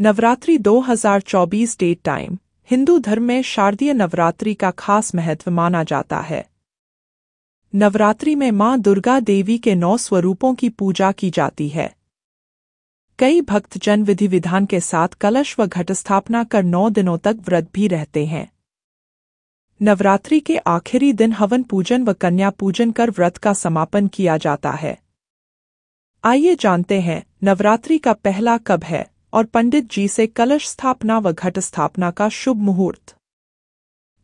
Navratri 2024 date time Hindu धर्म में शारदीय नवरात्रि का खास महत्व माना जाता है नवरात्रि में मां दुर्गा देवी के नौ स्वरूपों की पूजा की जाती है कई भक्तजन विधि विधान के साथ कलश व घट स्थापना कर नौ दिनों तक व्रत भी रहते हैं नवरात्रि के आखिरी दिन हवन पूजन व कन्या पूजन कर व्रत का समापन किया जाता है आइए जानते हैं नवरात्रि का पहला कब है और पंडित जी से कलश स्थापना व घट स्थापना का शुभ मुहूर्त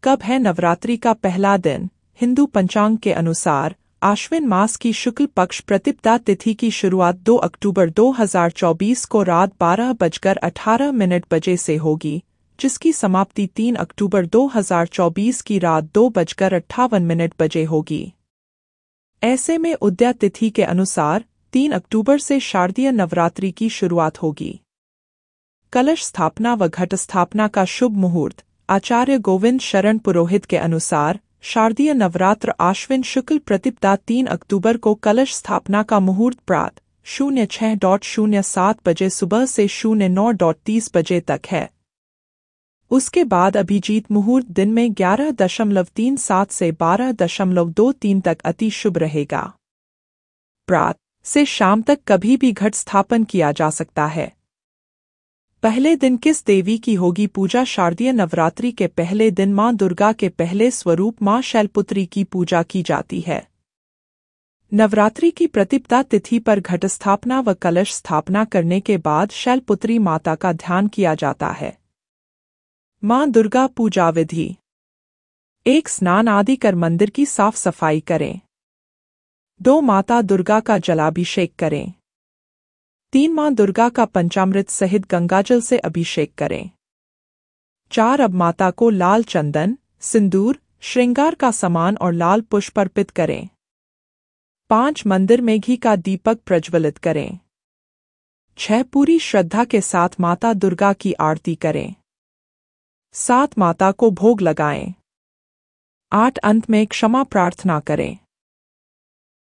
कब है नवरात्रि का पहला दिन हिंदू पंचांग के अनुसार आश्विन मास की शुक्ल पक्ष प्रतिपदा तिथि की शुरुआत 2 अक्टूबर 2024 को रात बारह बजकर अठारह मिनट बजे से होगी जिसकी समाप्ति 3 अक्टूबर 2024 की रात दो बजकर अट्ठावन मिनट बजे होगी ऐसे में उद्या तिथि के अनुसार 3 अक्टूबर से शारदीय नवरात्रि की शुरुआत होगी कलश स्थापना व घट स्थापना का शुभ मुहूर्त आचार्य गोविंद शरण पुरोहित के अनुसार शारदीय नवरात्र आश्विन शुक्ल प्रतिपदा तीन अक्टूबर को कलश स्थापना का मुहूर्त प्रात शून्य छह डॉट शून्य सात बजे सुबह से शून्य नौ डॉट तीस बजे तक है उसके बाद अभिजीत मुहूर्त दिन में ग्यारह दशमलव तीन सात से बारह दशमलव दो तीन तक अति शुभ रहेगा प्रात से शाम तक कभी भी घट स्थापन किया जा सकता है पहले दिन किस देवी की होगी पूजा शारदीय नवरात्रि के पहले दिन मां दुर्गा के पहले स्वरूप मां शैलपुत्री की पूजा की जाती है नवरात्रि की प्रतिपदा तिथि पर घट स्थापना व कलश स्थापना करने के बाद शैलपुत्री माता का ध्यान किया जाता है मां दुर्गा पूजा विधि एक स्नान आदि कर मंदिर की साफ सफाई करें दो माता दुर्गा का जलाभिषेक करें तीन मां दुर्गा का पंचामृत सहित गंगाजल से अभिषेक करें चार अब माता को लाल चंदन सिंदूर श्रृंगार का सामान और लाल पुष्प अर्पित करें पांच मंदिर में घी का दीपक प्रज्वलित करें छह पूरी श्रद्धा के साथ माता दुर्गा की आरती करें सात माता को भोग लगाएं आठ अंत में क्षमा प्रार्थना करें